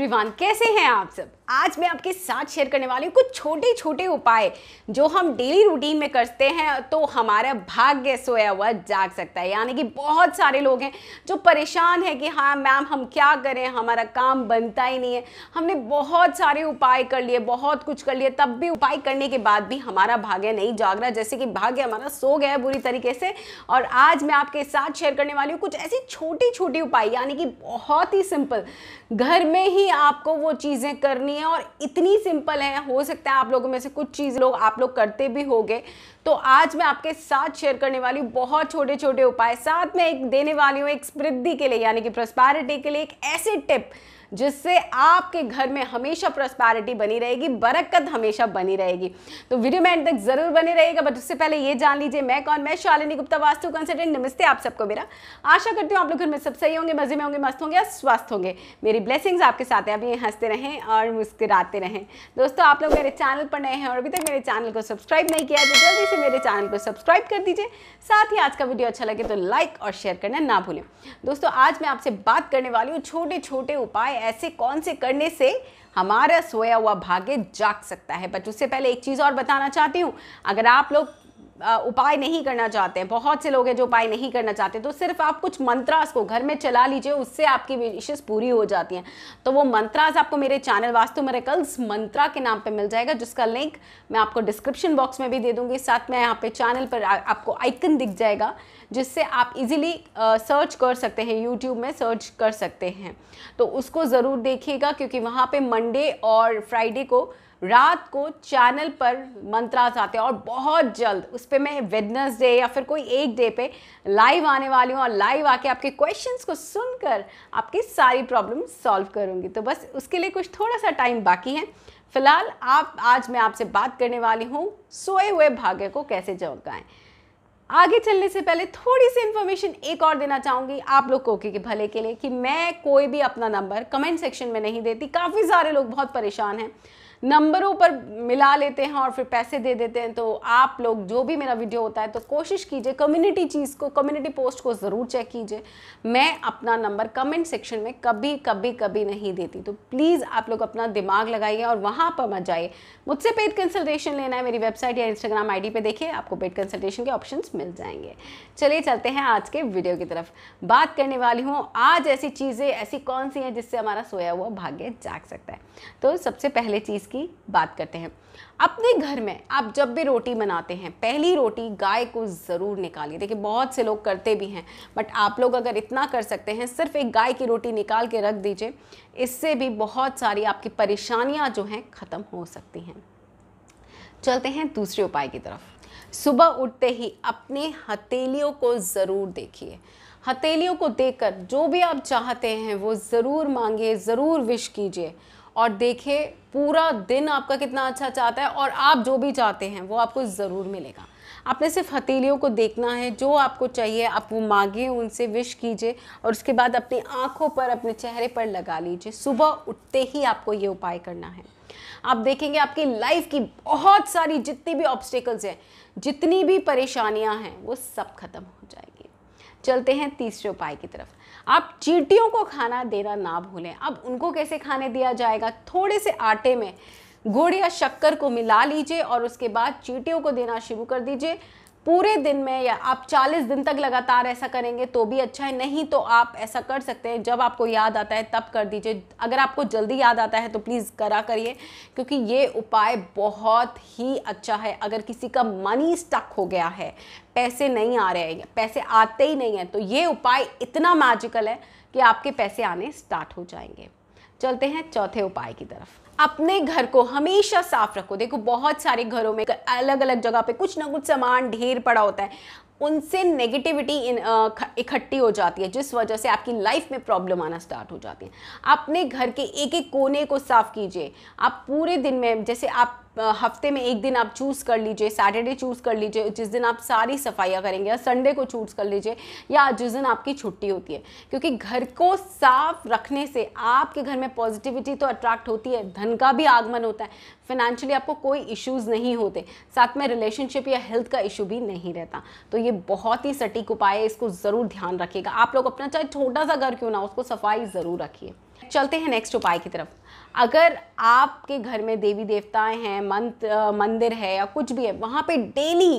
everyone कैसे हैं आप सब आज मैं आपके साथ शेयर करने वाली हूँ कुछ छोटे छोटे उपाय जो हम डेली रूटीन में करते हैं तो हमारा भाग्य सोया हुआ जाग सकता है यानी कि बहुत सारे लोग हैं जो परेशान है कि हाँ मैम हम क्या करें हमारा काम बनता ही नहीं है हमने बहुत सारे उपाय कर लिए बहुत कुछ कर लिए तब भी उपाय करने के बाद भी हमारा भाग्य नहीं जाग रहा जैसे कि भाग्य हमारा सो गया है बुरी तरीके से और आज मैं आपके साथ शेयर करने वाली हूँ कुछ ऐसी छोटी छोटी उपाय यानी कि बहुत ही सिंपल घर में ही आपको वो चीज़ें करनी हैं और इतनी सिंपल है हो सकता है आप लोगों में से कुछ चीज़ लोग आप लोग करते भी होंगे तो आज मैं आपके साथ शेयर करने वाली हूँ बहुत छोटे छोटे उपाय साथ में एक देने वाली हूँ एक समृद्धि के लिए यानी कि प्रोस्पैरिटी के लिए एक ऐसे टिप जिससे आपके घर में हमेशा प्रोस्पैरिटी बनी रहेगी बरकत हमेशा बनी रहेगी तो वीडियो में एंड तक जरूर बने रहेगा बट उससे पहले ये जान लीजिए मैं कौन मैं शालिनी गुप्ता वास्तु कंसल्टेंट नमस्ते आप सबको मेरा आशा करती हूँ आप लोग घर में सब सही होंगे मजे में होंगे मस्त होंगे स्वस्थ होंगे मेरी ब्लेसिंग्स आपके साथ हैं अभी हंसते रहें और मुस्कुराते रहें दोस्तों आप लोग मेरे चैनल पर नए हैं और अभी तक मेरे चैनल को सब्सक्राइब नहीं किया तो जल्दी से मेरे चैनल को सब्सक्राइब कर दीजिए साथ ही आज का वीडियो अच्छा लगे तो लाइक और शेयर करना ना भूलें दोस्तों आज मैं आपसे बात करने वाली हूँ छोटे छोटे उपाय ऐसे कौन से करने से हमारा सोया हुआ भाग्य जाग सकता है बट उससे पहले एक चीज़ और बताना चाहती हूँ अगर आप लोग उपाय नहीं करना चाहते हैं बहुत से लोग हैं जो उपाय नहीं करना चाहते तो सिर्फ आप कुछ मंत्रास को घर में चला लीजिए उससे आपकी विशेष पूरी हो जाती हैं तो वो मंत्रास आपको मेरे चैनल वास्तु मेरेकल्स मंत्रा के नाम पे मिल जाएगा जिसका लिंक मैं आपको डिस्क्रिप्शन बॉक्स में भी दे दूंगी साथ में यहाँ पे चैनल पर आ, आपको आइकन दिख जाएगा जिससे आप इजीली सर्च कर सकते हैं यूट्यूब में सर्च कर सकते हैं तो उसको ज़रूर देखिएगा क्योंकि वहाँ पर मंडे और फ्राइडे को रात को चैनल पर मंत्रास आते हैं और बहुत जल्द उस पर मैं वेडनेसडे या फिर कोई एक डे पे लाइव आने वाली हूँ और लाइव आके आपके क्वेश्चंस को सुनकर आपकी सारी प्रॉब्लम सॉल्व करूँगी तो बस उसके लिए कुछ थोड़ा सा टाइम बाकी है फिलहाल आप आज मैं आपसे बात करने वाली हूँ सोए हुए भाग्य को कैसे जगाएं आगे चलने से पहले थोड़ी सी इन्फॉर्मेशन एक और देना चाहूँगी आप लोग को के भले के लिए कि मैं कोई भी अपना नंबर कमेंट सेक्शन में नहीं देती काफ़ी सारे लोग बहुत परेशान हैं नंबरों पर मिला लेते हैं और फिर पैसे दे देते हैं तो आप लोग जो भी मेरा वीडियो होता है तो कोशिश कीजिए कम्युनिटी चीज़ को कम्युनिटी पोस्ट को ज़रूर चेक कीजिए मैं अपना नंबर कमेंट सेक्शन में कभी कभी कभी नहीं देती तो प्लीज़ आप लोग अपना दिमाग लगाइए और वहाँ पर मत जाइए मुझसे पेड कंसल्टेशन लेना है मेरी वेबसाइट या इंस्टाग्राम आई डी देखिए आपको पेड कंसल्टेशन के ऑप्शन मिल जाएंगे चलिए चलते हैं आज के वीडियो की तरफ बात करने वाली हूँ आज ऐसी चीज़ें ऐसी कौन सी हैं जिससे हमारा सोया हुआ भाग्य जाग सकता है तो सबसे पहले चीज़ की बात करते हैं अपने घर में आप जब भी रोटी बनाते हैं पहली रोटी गाय को ज़रूर निकालिए देखिए बहुत से लोग करते भी हैं बट आप लोग अगर इतना कर सकते हैं सिर्फ एक गाय की रोटी निकाल के रख दीजिए इससे भी बहुत सारी आपकी परेशानियाँ जो हैं ख़त्म हो सकती हैं चलते हैं दूसरे उपाय की तरफ सुबह उठते ही अपने हथेलियों को ज़रूर देखिए हथेलियों को देखकर जो भी आप चाहते हैं वो ज़रूर मांगिए ज़रूर विश कीजिए और देखें पूरा दिन आपका कितना अच्छा चाहता है और आप जो भी चाहते हैं वो आपको ज़रूर मिलेगा आपने सिर्फ हथेलियों को देखना है जो आपको चाहिए आप वो मांगिए उनसे विश कीजिए और उसके बाद अपनी आँखों पर अपने चेहरे पर लगा लीजिए सुबह उठते ही आपको ये उपाय करना है आप देखेंगे आपकी लाइफ की बहुत सारी जितनी भी ऑब्स्टिकल्स हैं जितनी भी परेशानियां हैं वो सब खत्म हो जाएगी चलते हैं तीसरे उपाय की तरफ आप चीटियों को खाना देना ना भूलें अब उनको कैसे खाने दिया जाएगा थोड़े से आटे में गुड़ या शक्कर को मिला लीजिए और उसके बाद चीटियों को देना शुरू कर दीजिए पूरे दिन में या आप 40 दिन तक लगातार ऐसा करेंगे तो भी अच्छा है नहीं तो आप ऐसा कर सकते हैं जब आपको याद आता है तब कर दीजिए अगर आपको जल्दी याद आता है तो प्लीज़ करा करिए क्योंकि ये उपाय बहुत ही अच्छा है अगर किसी का मनी स्टक हो गया है पैसे नहीं आ रहे हैं पैसे आते ही नहीं हैं तो ये उपाय इतना मैजिकल है कि आपके पैसे आने स्टार्ट हो जाएंगे चलते हैं चौथे उपाय की तरफ अपने घर को हमेशा साफ रखो देखो बहुत सारे घरों में अलग अलग जगह पे कुछ ना कुछ सामान ढेर पड़ा होता है उनसे नेगेटिविटी इकट्ठी हो जाती है जिस वजह से आपकी लाइफ में प्रॉब्लम आना स्टार्ट हो जाती है अपने घर के एक एक कोने को साफ कीजिए आप पूरे दिन में जैसे आप हफ्ते में एक दिन आप चूज़ कर लीजिए सैटरडे चूज़ कर लीजिए जिस दिन आप सारी सफाइयाँ करेंगे या संडे को चूज़ कर लीजिए या जिस दिन आपकी छुट्टी होती है क्योंकि घर को साफ रखने से आपके घर में पॉजिटिविटी तो अट्रैक्ट होती है धन का भी आगमन होता है फाइनेंशियली आपको कोई इश्यूज नहीं होते साथ में रिलेशनशिप या हेल्थ का इशू भी नहीं रहता तो ये बहुत ही सटीक उपाय है इसको ज़रूर ध्यान रखिएगा आप लोग अपना चाहे छोटा सा घर क्यों ना उसको सफाई ज़रूर रखिए चलते हैं नेक्स्ट उपाय की तरफ अगर आपके घर में देवी देवताएं हैं मंत्र मंदिर है या कुछ भी है वहाँ पे डेली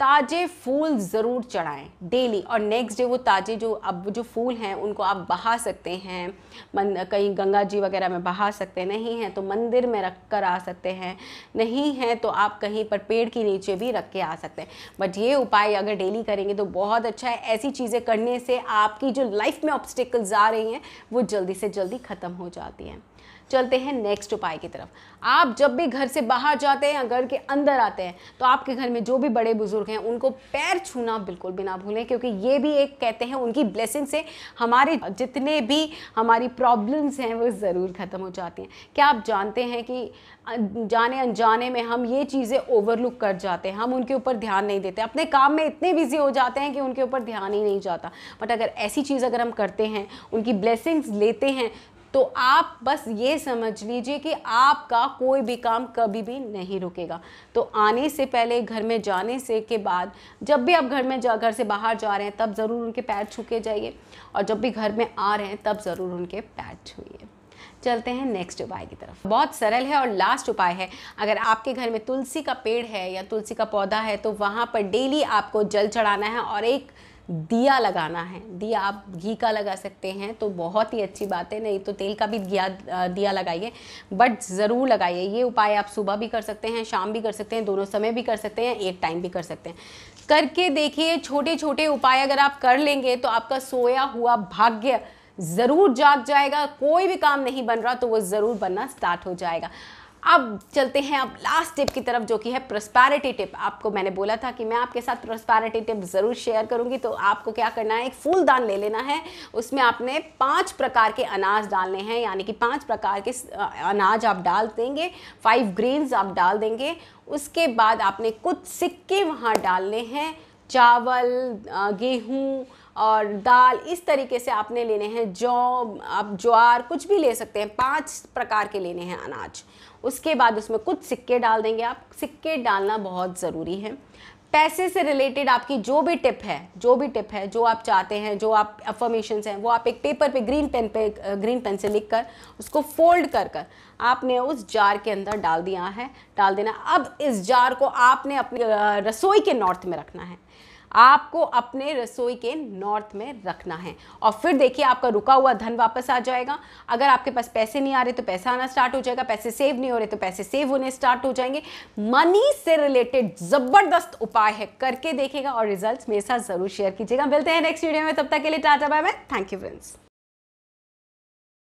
ताज़े फूल ज़रूर चढ़ाएं डेली और नेक्स्ट डे वो ताज़े जो अब जो फूल हैं उनको आप बहा सकते हैं मन कहीं गंगा जी वगैरह में बहा सकते हैं नहीं हैं तो मंदिर में रख कर आ सकते हैं नहीं हैं तो आप कहीं पर पेड़ के नीचे भी रख के आ सकते हैं बट ये उपाय अगर डेली करेंगे तो बहुत अच्छा है ऐसी चीज़ें करने से आपकी जो लाइफ में ऑब्स्टिकल्स आ रही हैं वो जल्दी से जल्दी ख़त्म हो जाती हैं चलते हैं नेक्स्ट उपाय की तरफ आप जब भी घर से बाहर जाते हैं या घर के अंदर आते हैं तो आपके घर में जो भी बड़े बुजुर्ग हैं उनको पैर छूना बिल्कुल भी ना भूलें क्योंकि ये भी एक कहते हैं उनकी ब्लेसिंग से हमारे जितने भी हमारी प्रॉब्लम्स हैं वो ज़रूर ख़त्म हो जाती हैं क्या आप जानते हैं कि जाने अनजाने में हम ये चीज़ें ओवरलुक कर जाते हैं हम उनके ऊपर ध्यान नहीं देते अपने काम में इतने बिजी हो जाते हैं कि उनके ऊपर ध्यान ही नहीं जाता बट अगर ऐसी चीज़ अगर हम करते हैं उनकी ब्लेसिंग्स लेते हैं तो आप बस ये समझ लीजिए कि आपका कोई भी काम कभी भी नहीं रुकेगा तो आने से पहले घर में जाने से के बाद जब भी आप घर में जा घर से बाहर जा रहे हैं तब ज़रूर उनके पैर छू के जाइए और जब भी घर में आ रहे हैं तब ज़रूर उनके पैर छूए चलते हैं नेक्स्ट उपाय की तरफ बहुत सरल है और लास्ट उपाय है अगर आपके घर में तुलसी का पेड़ है या तुलसी का पौधा है तो वहाँ पर डेली आपको जल चढ़ाना है और एक दिया लगाना है दिया आप घी का लगा सकते हैं तो बहुत ही अच्छी बात है नहीं तो तेल का भी दिया दिया लगाइए बट ज़रूर लगाइए ये उपाय आप सुबह भी कर सकते हैं शाम भी कर सकते हैं दोनों समय भी कर सकते हैं एक टाइम भी कर सकते हैं करके देखिए छोटे छोटे उपाय अगर आप कर लेंगे तो आपका सोया हुआ भाग्य ज़रूर जाग जाएगा कोई भी काम नहीं बन रहा तो वो ज़रूर बनना स्टार्ट हो जाएगा अब चलते हैं अब लास्ट टिप की तरफ जो कि है प्रस्पैरिटी टिप आपको मैंने बोला था कि मैं आपके साथ प्रस्पैरिटी टिप ज़रूर शेयर करूंगी तो आपको क्या करना है एक फूलदान ले लेना है उसमें आपने पांच प्रकार के अनाज डालने हैं यानी कि पांच प्रकार के अनाज आप डाल देंगे फाइव ग्रेन्स आप डाल देंगे उसके बाद आपने कुछ सिक्के वहाँ डालने हैं चावल गेहूँ और दाल इस तरीके से आपने लेने हैं जौ आप ज्वार कुछ भी ले सकते हैं पांच प्रकार के लेने हैं अनाज उसके बाद उसमें कुछ सिक्के डाल देंगे आप सिक्के डालना बहुत ज़रूरी है पैसे से रिलेटेड आपकी जो भी टिप है जो भी टिप है जो आप चाहते हैं जो आप अफर्मेशन हैं वो आप एक पेपर पे ग्रीन पेन पे ग्रीन पेन से लिख कर उसको फोल्ड कर कर आपने उस जार के अंदर डाल दिया है डाल देना अब इस जार को आपने अपने रसोई के नॉर्थ में रखना है आपको अपने रसोई के नॉर्थ में रखना है और फिर देखिए आपका रुका हुआ धन वापस आ जाएगा अगर आपके पास पैसे नहीं आ रहे तो पैसा आना स्टार्ट हो जाएगा पैसे सेव नहीं हो रहे तो पैसे सेव होने स्टार्ट हो जाएंगे मनी से रिलेटेड ज़बरदस्त उपाय है करके देखेगा और रिजल्ट मेरे साथ ज़रूर शेयर कीजिएगा मिलते हैं नेक्स्ट वीडियो में तब तक के लिए tata bye bye thank you friends